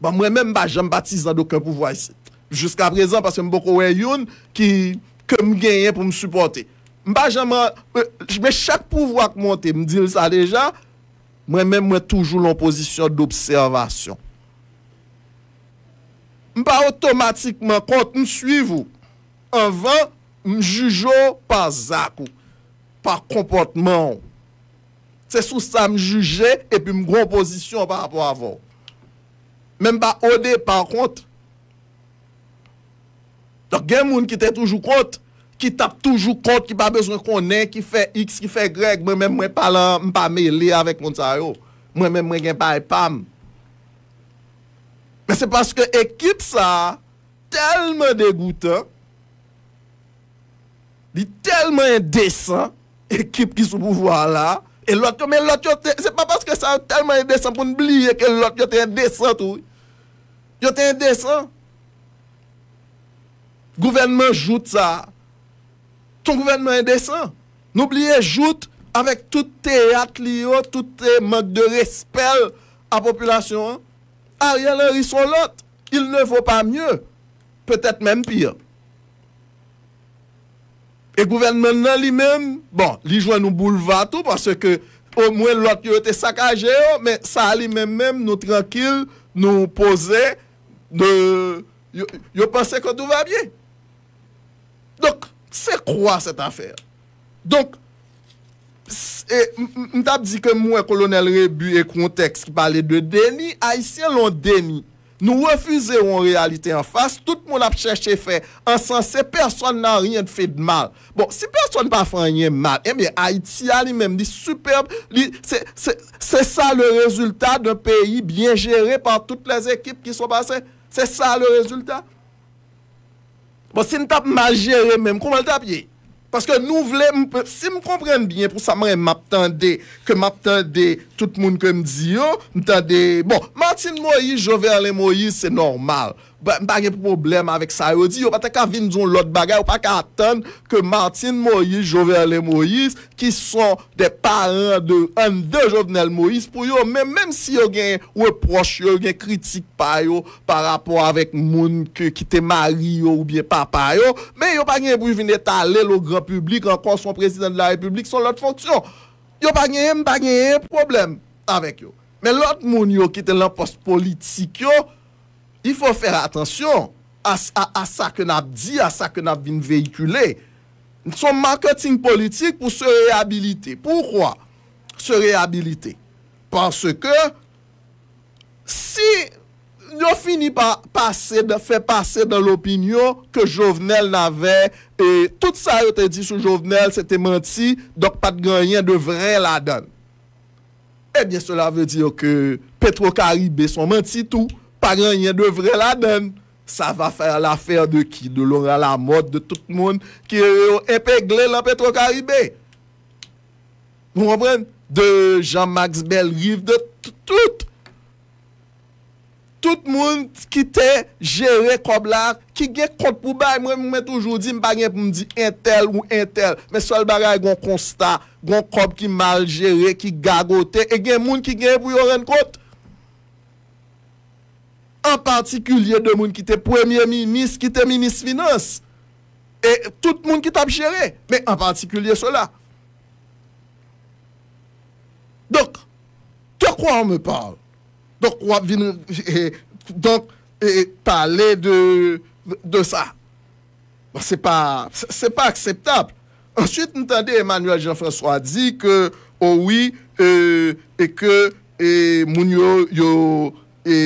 Mwen bon, men mwen pa jan mwen patizan doke mwen pouvwa yisi. Juska prezant, paske mwen boko wè youn, ki ke mwen genyen pou mwen supporte. Mwen pa jan euh, mwen, mwen chak pouvwa ak monte, mwen dil sa deja, mwen men mwen toujou l'on position d'observasyon. Mwen pa otomatikman, kont mwen suivou, avan, M jujou pa zakou. Pa kompotman. Se sou sa m juje epi m gro pozisyon pa rapport avon. Men m pa ode par kont. Dok gen moun ki te toujou kont. Ki tap toujou kont. Ki pa bezwen konen. Ki fe x. Ki fe grek. Men men mwen palan. M pa me li avèk moun sayo. Men men mwen gen pali e pam. Men se paske ekip sa tel me degoutan. Di telman indesan, ekip ki sou pouvoan la, e lot yo, men lot yo te, se pa paske sa telman indesan pou n'oublie ke lot yo te indesan tou. Yo te indesan. Gouvernement joute sa. Ton gouvernement indesan. N'oublie joute, avèk tout te atlio, tout te mèk de respel a popoulasyon. Ar yalèr y son lot, il ne vò pa mye, pètèt mèm pire. E gouvenmen nan li men, bon, li jwen nou boule vato, parce ke ou mwen lot yo ete sakaje yo, men sa li men men nou tranke, nou pose, yo pense kwa dou va bie. Donk, se kwa set afer? Donk, mta bzi ke mwen kolonel Rebu e Konteks ki pale de deni, a yisi an lon deni. Nou refuseron realite an fas, tout moun ap chèche fè. An sanse, persoan nan riyen fè d'mal. Bon, si persoan nan fè riyen mal, e eh mi Aïtia li mèm, li superbe, se sa le rezultat d'un peyi bien jéré par tout les ekip ki sou basè. Se sa le rezultat. Bon, si n tap mal jéré mèm, kouman tap yey? Paske nou vle, si m konpren bien, pou sa mwen m ap tende, ke m ap tende tout moun ke m diyo, m tende, bon, Martin Moïse, Joverle Moïse, se normal. Mpa gen problem avek sa yo di, yo paten ka vin zon lot bagay, yo paten ka aten ke Martin Moïse, Jovelin Moïse, ki son de paran de an de Jovenel Moïse pou yo, menm si yo gen wè proche, yo gen kritik pa yo, pa rapor avek moun ki te mari yo ou bien papa yo, men yo pa gen pou vin etale lo grand publik, an kon son prezident de la republik, son lot fonksyon. Yo pa gen, pa gen, problem avek yo. Men lot moun yo ki te lan post politik yo, I fò fèr atensyon a sa ke nap di, a sa ke nap vin veykulè. Son marketing politik pou se reabilite. Poukwa? Se reabilite. Pansè ke si yo fini fè pase dan l'opinyon ke Jovenel navè e tout sa yo te di sou Jovenel, se te manti, dok pat ganyan devre la dan. Ebyen, eh sò la vè di yo ke Petro Karibè son manti tout pa gen yon devre la den, sa va fè l'affèr de ki, de lor la mot, de tout moun, ki epè glè l'anpètro karibè, moun rempren, de Jean-Max Belrive, de tout, tout moun ki te jere kob lak, ki gen kont pou bay, mwen mwen mwen toujoudi, mpa gen pou mdi entel ou entel, men sol bagay gon konsta, gon kob ki mal jere, ki gagote, e gen moun ki gen pou yon ren kont, En partikulye de moun ki te premye minis, ki te minis finos. Et tout moun ki te apjere. Men en partikulye sola. Donk, to kwa an me parle? Donk wap vinon... Donk, e pale de sa. Bon, Se pa... Se pa akseptable. Ansyet, nou tade Emmanuel Jean-François di ke ouwi e ke moun yo yo e...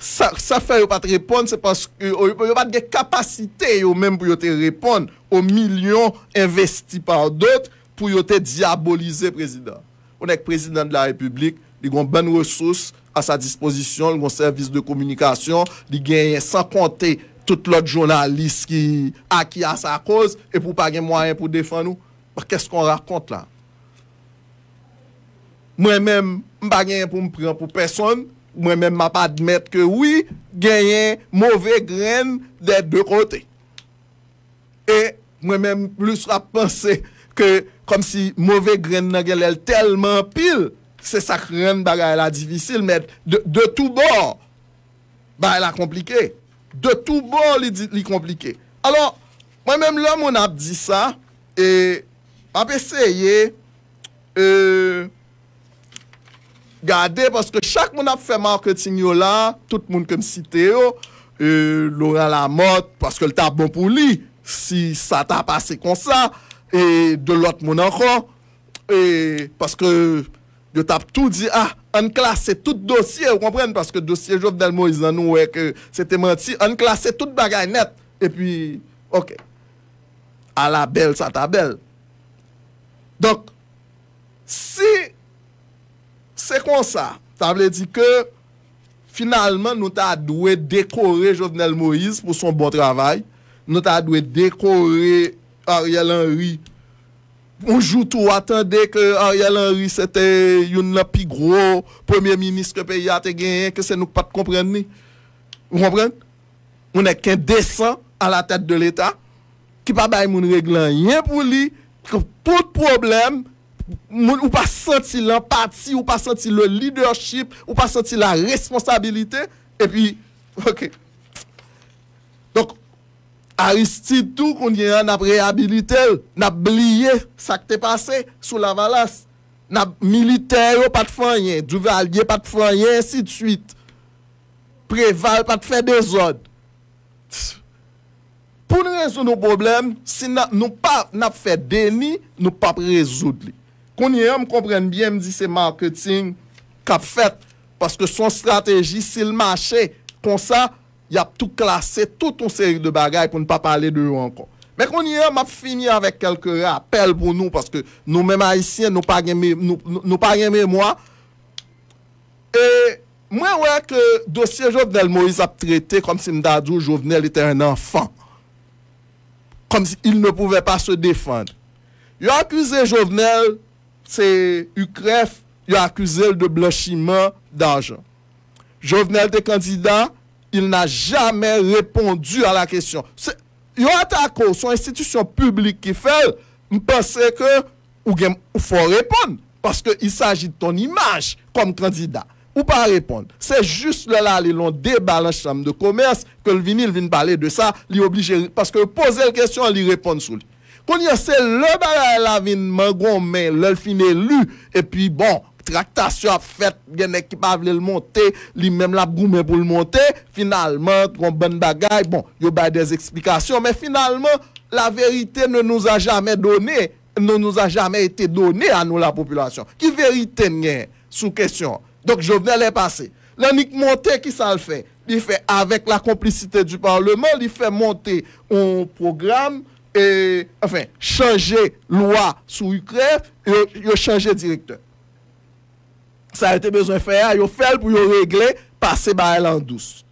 Sa fè yo pat repon, se panse yo yo pat gen kapasite yo menm pou yo te repon o milyon investi par dot pou yo te diabolize prezident. O nek prezident de la republik, li gwen ben resous a sa disposition, li gwen servis de komunikasyon, li genyen san konte tout lot jounalist ki a ki a sa koz e pou pagyen mwanyen pou defan nou. Par kes kon rakont la? Mwen menm m bagyen pou m priyan pou personn, mwen mèm m'a pa admèt ke wè, genyen mowè gren dè dè kote. E mwen mèm plus rap pensè ke kom si mowè gren nan gen lèl telman pil, se sa gren bagay la divisil, mèm de tou bor, bagay la komplike. De tou bor li komplike. Alors, mwen mèm lèm moun ap di sa, e m'a pe seye, e... Gade, paske chak moun ap fè marketing yo la, tout moun kem site yo, e louran la mot, paske l tap bon pou li, si sa tap ase konsa, e de lot moun ankon, e paske yo tap tout di, ah, an klas se tout dosye, ou kompren, paske dosye jof del mo, izan nou wek, se te menti, an klas se tout bagay net, e pi, ok, a la bel sa tabel. Dok, si... Se kon sa, ta vle di ke finalman nou ta dwe dekore Jovenel Moïse pou son bon travay. Nou ta dwe dekore Ariel Henry. Ou joutou, atende ke Ariel Henry se te yon la pi gro, ou premier ministre pe yate genyen, ke se nou pat komprenne. Ou komprenne? Ou ne ke desan a la tete de l'Etat ki pa bay moun reglan yen pou li, pou t'poblèm, Ou pa santi l'empati, ou pa santi l'leadership, ou pa santi la responsabilite. E pi, ok. Donk, a isti tou koun genyan na preabilitel, na blye sakte pase sou la valas. Na militer yo pat fanyen, djouve alge pat fanyen, insi tsyit. Preval pat fè dezod. Poun rezon nou problem, si nou pa nap fè deni, nou pa prezoud li. Konye yon m komprenn byen m di se marketing kap fet paske son strategi si l machè kon sa, yon ap tout klasè tout ton seri de bagay pou n pa pale de yo ankon. Mè konye yon m ap fini avèk kelke rappel pou nou paske nou mèm aisyen nou pa gèmè nou pa gèmè mò e mwen wèk dosye Jovenel Moïse ap trete konm si m dadou Jovenel etè an enfan konm si il nou pouve pa se defand yon akuse Jovenel Se yu kref, yu akuse l de blanchiman danjan. Jovenel de kandida, il na jamen repondu a la kesyon. Yon ata akou, son institusyon publik ki fel, mpase ke ou gen, ou fo reponde. Paske yi saji ton imaj kom kandida. Ou pa reponde. Se jist l la li lon deba lan chanm de komers, ke l vini, l vini pale de sa, li oblije. Paske yo pose l kesyon, li reponde sou li. Pounye se le bagay la vin man goun men, le finè lu, epi bon, traktasyon fèt, gen ekip avle l montè, li menm la goun men pou l montè, finalman, goun ben bagay, bon, yo bay des eksplikasyon, men finalman, la verite ne nou sa jamè donè, ne nou sa jamè etè donè a nou la populasyon, ki verite nyen sou kesyon. Donk, jo venè lè pase. Lenik montè ki sa l fè, li fè avèk la komplicité du parleman, li fè montè ou programme, chanje lwa sou ukre yo chanje direkte sa a ete bezon fè yo fèl pou yo regle pase ba el an douz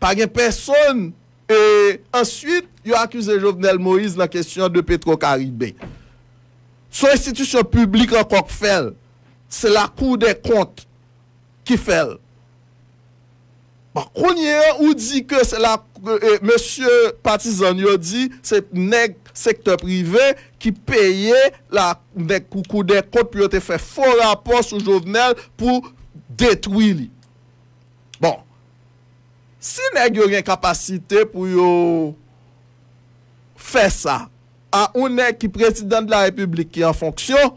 pa gen peson ensuite yo akuse Jovenel Moïse la kesyon de Petro Karibè so institusyon publik an kok fèl se la kou de kont ki fèl pa kounye ou di ke se la Eh, eh, Monsye patizanyo di se nek sektor prive ki peye la nek koukou dekot pou yo te fe fon rapos ou jovenel pou detwili. Bon, si nek yo gen kapasite pou yo fe sa a ou nek ki prezident de la republik ki an fonksyon,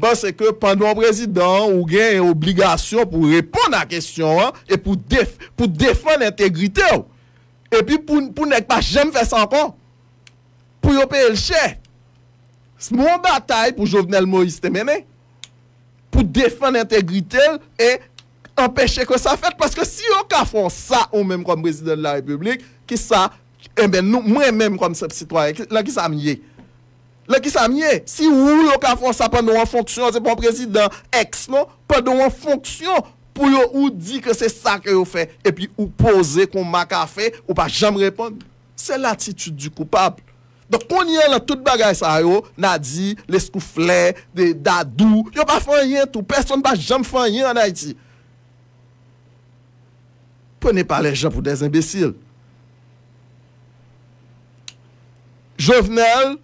Bas se ke pandou an prezidant ou gen yon obligasyon pou repon an kesyon an e pou defan l'integrite ou. E pi pou nek pa jem fè san kon. Pou yo pe el chè. S'mon batay pou jovenel Moïse Temene. Pou defan l'integrite ou e empèche kwa sa fèt. Paske si yo ka fon sa ou menm kwa prezidant la republik ki sa mwen menm kwa msep sitware la ki sa mye. Le ki sa miye, si ou yo ka fon sa pa nou an fonksyon, se pon prezident ex nou, pa nou an fonksyon pou yo ou di ke se sa ke yo fe e pi ou pose kon mak a fe ou pa jam repon. Se latitude di koupap. Dok konye la tout bagay sa yo, nadji, leskoufler, de dadou, yo pa fon yon tou, person pa jam fon yon an ha iti. Pwene pa le javou de zimbessil. Jouvenel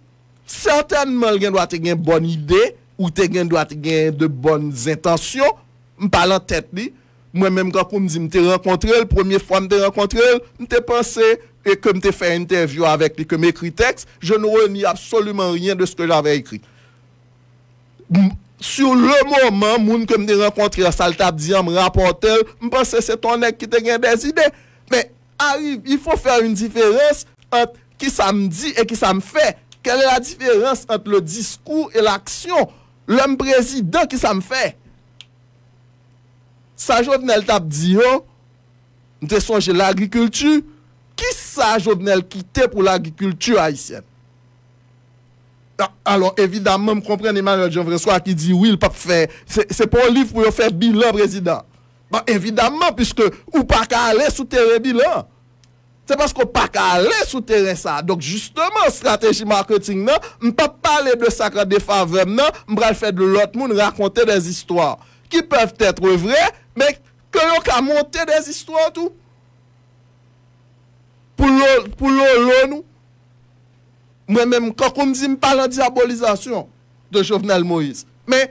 Sertenman gen do a te gen bon ide ou te gen do a te gen de bon intasyon. M pa lan tet li, mwen menm kakou m zi m te renkontre el, premier fwa m te renkontre el, m te panse ke m te fè interview avèk li ke m ekri teks, je nou reni absoloumen rien de se ke j avè ekri. Sur le mouman moun ke m te renkontre el, salta diyan m rapote el, m panse se ton ek ki te gen des ide. Men, arrive, ifo fèr yon diferens ki sa m di e ki sa m fè. Kèlè la diférense ant le diskou et l'aksyon? Lèm prezidè ki sa m fè? Sa jòd nèl tap diyo, m te sonjè l'agrikultu, ki sa jòd nèl kitè pou l'agrikultu haïsyen? Ah, alors, evidèmè, m kompren Emanuel Jean-François ki di, oui, l'pap fè, se pou l'if pou yo fè bilè, prezidè. Bah, evidèmè, piske ou pa ka alè sou terè bilè. se bas kon pa ka ale sou teren sa. Donk, justeman, strategi marketing nan, m pa pale de sakra defavem nan, m bral fè de lot moun rakonte des istwa. Ki pèv tètre vre, mèk, kè yon ka monte des istwa tout. Pou lò lò nou. Mwen mèm, kòk ou m zim pale an diabolizasyon de Jovenel Moïse. Mè,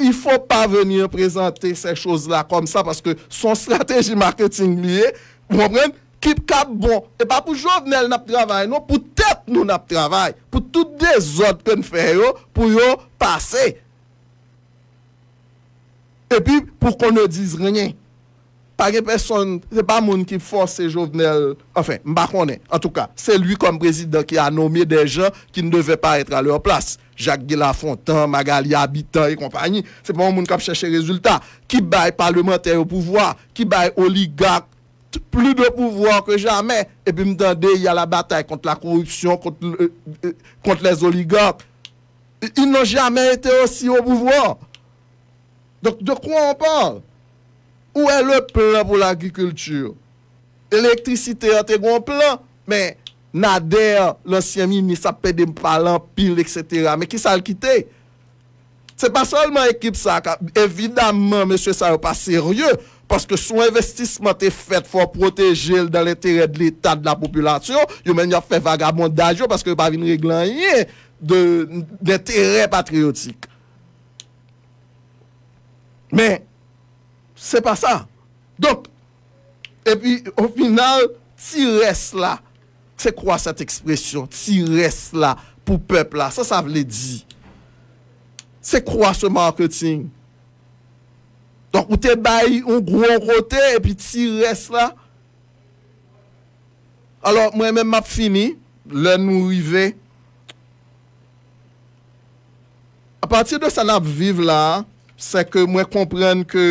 yon fò pa veni an prezante se chòz la kom sa, paske son strategi marketing liye, mwen mèm, Kip kap bon. E pa pou jovenel nap travay nou, pou tèt nou nap travay. Pou tout de zot kon fè yo, pou yo pase. E pi, pou kon nou diz renyen. Pari person, se pa moun ki fòs se jovenel, enfin, mbakone, an tou ka, se lui kom prezident ki an nomye de jan ki nou devè pa etre a lò plas. Jacques Guéla Fontan, Magali Abitan, e kompanyi. Se pa moun moun kap chèche rezultat. Kip baye parlementèy ou pouvoi. Kip baye oligak, plus de pouvoir que jamais. Et puis, m'tendez, y a la bataille contre la corruption, contre euh, euh, les oligopes. Ils n'ont jamais été aussi au pouvoir. Donc, de quoi on parle? Où est le plan pour l'agriculture? Elektricité est un grand plan, mais Nadèr, l'ancien ministre, sa paie des palans, pile, etc. Mais qui s'a le quitté? C'est pas seulement équipe ça. Evidemment, monsieur, ça n'est pas sérieux. Paske sou investismante fèt fò protèjèl dan l'intérêt de l'État de la population, yo men yo fè vagabondajyo paske yo pa vin règlan yè de l'intérêt patriotik. Men, se pa sa. Donk, epi, ou final, ti res la. Se kwa sat ekspresyon? Ti res la pou pepl la? Sa sa vle di. Se kwa se marketing? Donk ou te bay yon grou an kote e pi ti res la. Alors mwen men map fini, lè nou rive. A patir de san ap vive la, se ke mwen komprenn ke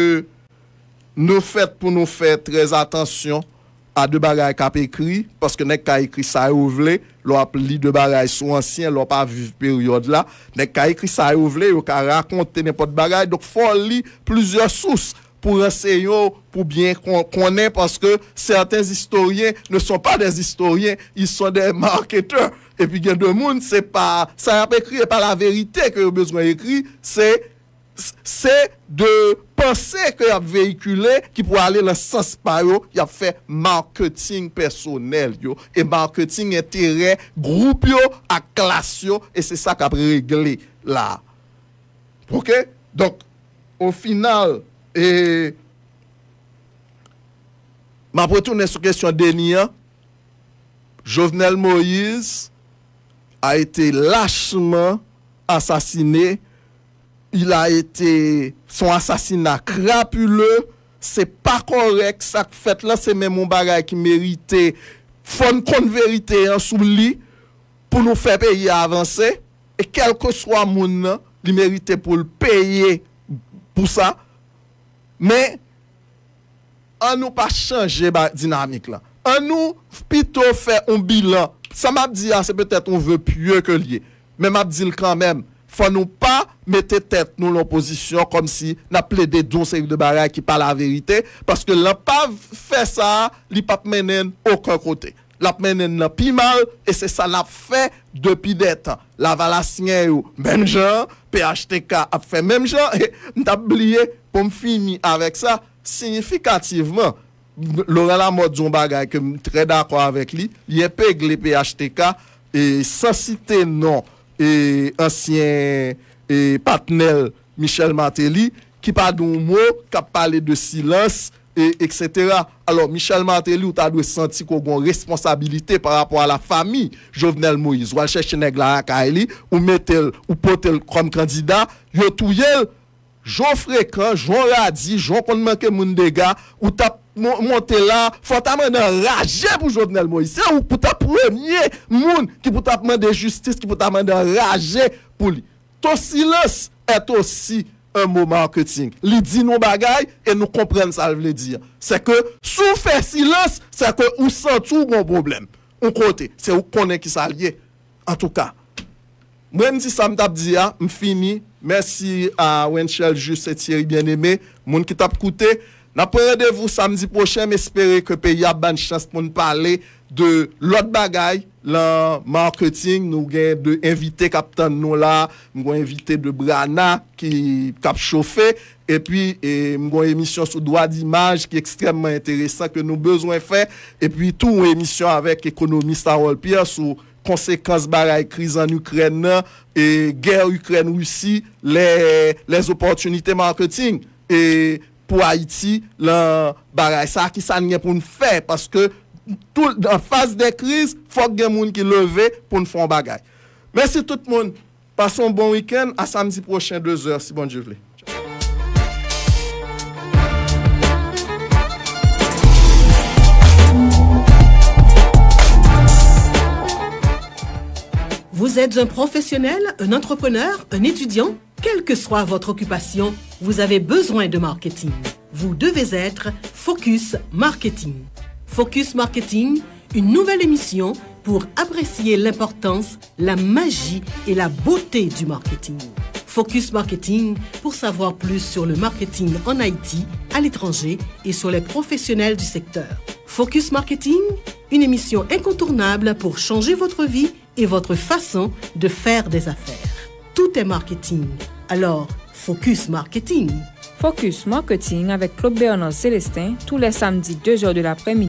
nou fèt pou nou fèt trez atensyon. a de bagay ka pekri, paske nek ka ekri sa e ouvle, lop li de bagay sou ansyen, lop a viv peryode la, nek ka ekri sa e ouvle, yo ka rakonte nepot bagay, dok fon li plouze sous pou raseyo, pou bien konen, paske certain historien ne son pa de historien, yon son de marketer, epi gen de moun se pa, sa e pekri, e pa la verite ke yo bezwen ekri, se... se de pense ke ap vehikule, ki pou alè le sens par yo, ki ap fè marketing personel yo, e marketing intere, group yo, ak klas yo, e se sa kap regle la. Ok? Donk, ou final, e m ap wè tou nè sou kèsyon deni ya, Jovenel Moïse a etè lâchman asasiney il a ete, son asasina krapule, se pa korek, sak fet la se men moun bagay ki merite fon kon verite sou li pou nou fe peye avanse e kelke swa moun li merite pou l'peye pou sa me an nou pa chanje dinamik la an nou pito fe an bilan, sa map di ya se petet on ve pye ke liye, me map di l kanmem Fwa nou pa mete tet nou l'oposisyon kom si na ple de don se yon bagay ki pa la verite. Paske la pa fe sa, li pa pmenen okon kote. La pmenen nan pi mal, e se sa la fe de pi det. La valas nye yo, men jen, PHTK ap fe men jen, e n tap liye pou m fini avèk sa. Signifikativeman, lorè la mot zon bagay ke m tre da kwa avèk li, li epè glé PHTK, e san site nan et ancien et patenel Michel Mantelli, ki pa dou mou, ka pale de silens, e et etc. Alors Michel Mantelli ou ta dwe senti kou goun responsabilite par rapport a la fami, Jovenel Moïse, ou alche chenèk la akay li, ou metel, ou potel krom kandida, yo touyel, joun frek, joun radzi, joun kon menke moun dega, ou tap montè la, fòta mè de raje pou Jodnel Moïse, ou poutè prèmye moun ki poutè mè de justice, ki poutè mè de raje pou li. To silens eto si un mò marketing. Li di nou bagay, e nou kompren sa l vle di ya. Se ke sou fè silens, se ke ou san tou mò bon problem. Ou kote, se ou konè ki sa liye. An tou ka. Mwen di sa m tap di ya, m fini. Mersi a Wenchel Jus et Thierry Bien-Aimé, moun ki tap koute. Na pwedevou samdi pochem, espere ke pe ya ban chans pou nou pale de lot bagay lan marketing nou gen de invite kap tan nou la, mwen gen invite de brana ki kap chofe, epi mwen gen emisyon sou doa di imaj ki ekstremman enteresan ke nou bezwen fe, epi tou mwen emisyon avek ekonomistan rol piya sou konsekans bagay kriz an Ukren nan, e gen Ukren-Russi les oportunite marketing, e... pour Haïti, le bagage, ça qui ça pour nous faire parce que tout en face des crises, faut que gens qui levé pour nous faire un bagage. Merci tout le monde. Passons un bon week-end. À samedi prochain, 2h, si bon Dieu veut. Vous êtes un professionnel, un entrepreneur, un étudiant, quelle que soit votre occupation vous avez besoin de marketing. Vous devez être Focus Marketing. Focus Marketing, une nouvelle émission pour apprécier l'importance, la magie et la beauté du marketing. Focus Marketing pour savoir plus sur le marketing en Haïti, à l'étranger et sur les professionnels du secteur. Focus Marketing, une émission incontournable pour changer votre vie et votre façon de faire des affaires. Tout est marketing. Alors, Focus Marketing. Focus Marketing avec Claude Bernard Célestin tous les samedis 2h de l'après-midi.